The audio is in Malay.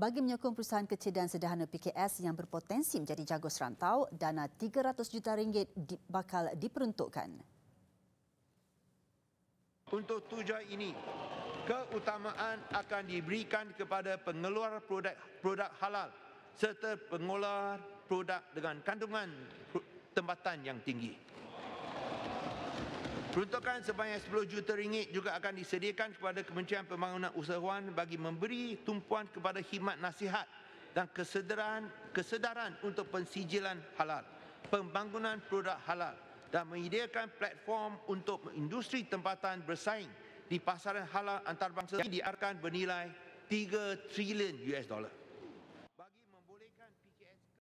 bagi menyokong perusahaan kecil dan sederhana PKS yang berpotensi menjadi jago serantau, dana 300 juta ringgit bakal diperuntukkan. Untuk tujuan ini, keutamaan akan diberikan kepada pengeluar produk, produk halal serta pengeluar produk dengan kandungan tempatan yang tinggi. Peruntukan sebanyak 10 juta ringgit juga akan disediakan kepada Kementerian Pembangunan Usahawan bagi memberi tumpuan kepada khidmat nasihat dan kesedaran, kesedaran untuk pensijilan halal, pembangunan produk halal dan menyediakan platform untuk industri tempatan bersaing di pasaran halal antarabangsa diarkan bernilai 3 trilion US dollar.